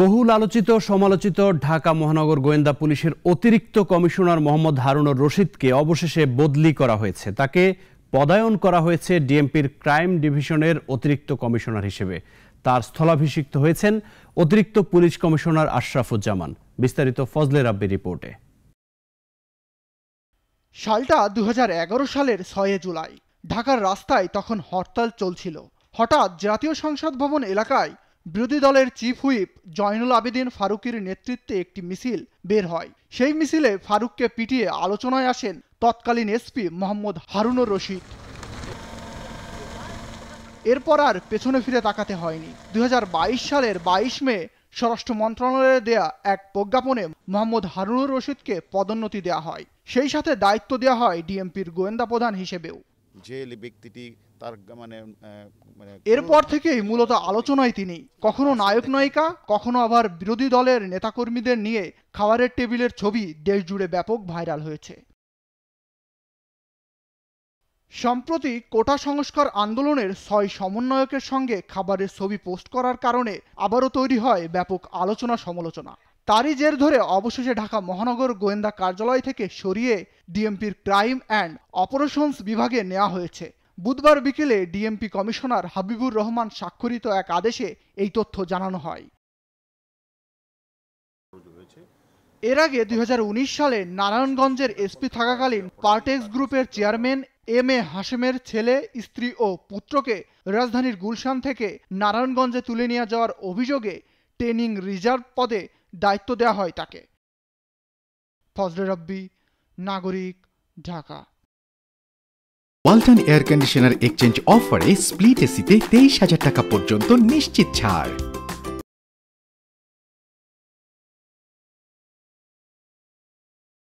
বহুল আলোচিত সমালোচিত ঢাকা মহানগর গোয়েন্দা পুলিশের অতিরিক্ত কমিশনার মোহাম্মদ হারুনর রশিদকে অবশেষে বদলি করা হয়েছে তাকে পদায়ন করা হয়েছে ডিএমপির ক্রাইম ডিভিশনের অতিরিক্ত কমিশনার হিসেবে তার স্থলাভিষিক্ত হয়েছেন অতিরিক্ত পুলিশ কমিশনার আশরাফুজ্জামান বিস্তারিত ফজলে রাব্বি রিপোর্টে সালটা দু সালের ছয়ে জুলাই ঢাকার রাস্তায় তখন হরতাল চলছিল হঠাৎ জাতীয় সংসদ ভবন এলাকায় বিরোধী দলের চিফ হুইপ জয়নুল আবেদিন ফারুকের নেতৃত্বে একটি মিছিল বের হয় সেই মিছিলে ফারুককে পিটিয়ে আলোচনায় আসেন তৎকালীন এসপি মোহাম্মদ হারুনুর রশিদ এরপর আর পেছনে ফিরে তাকাতে হয়নি দুই সালের বাইশ মে স্বরাষ্ট্র মন্ত্রণালয়ে দেয়া এক প্রজ্ঞাপনে মোহাম্মদ হারুনুর রশিদকে পদোন্নতি দেয়া হয় সেই সাথে দায়িত্ব দেয়া হয় ডিএমপির গোয়েন্দা প্রধান হিসেবেও যে ব্যক্তিটি তার মানে, মানে এরপর থেকেই মূলত আলোচনায় তিনি কখনো নায়ক নায়িকা কখনো আবার বিরোধী দলের নেতাকর্মীদের নিয়ে খাবারের টেবিলের ছবি দেশ জুড়ে ব্যাপক ভাইরাল হয়েছে সম্প্রতি কোটা সংস্কার আন্দোলনের ছয় সমন্বয়কের সঙ্গে খাবারের ছবি পোস্ট করার কারণে আবারও তৈরি হয় ব্যাপক আলোচনা সমালোচনা তারই জের ধরে অবশেষে ঢাকা মহানগর গোয়েন্দা কার্যালয় থেকে সরিয়ে ডিএমপির ক্রাইম অ্যান্ড অপারেশনস বিভাগে নেওয়া হয়েছে বুধবার বিকেলে ডিএমপি কমিশনার হাবিবুর রহমান স্বাক্ষরিত এক আদেশে এই তথ্য জানানো হয় এর আগে দুই সালে নারায়ণগঞ্জের এসপি থাকাকালীন পার্টেক্স গ্রুপের চেয়ারম্যান এম এ হাসেমের ছেলে স্ত্রী ও পুত্রকে রাজধানীর গুলশান থেকে নারায়ণগঞ্জে তুলে নিয়ে যাওয়ার অভিযোগে ট্রেনিং রিজার্ভ পদে দায়িত্ব দেওয়া হয় তাকে ফজলে রব্বি নাগরিক Dhaka Walton air conditioner exchange অফারে স্প্লিট এসিতে তেইশ হাজার টাকা পর্যন্ত নিশ্চিত ছাড়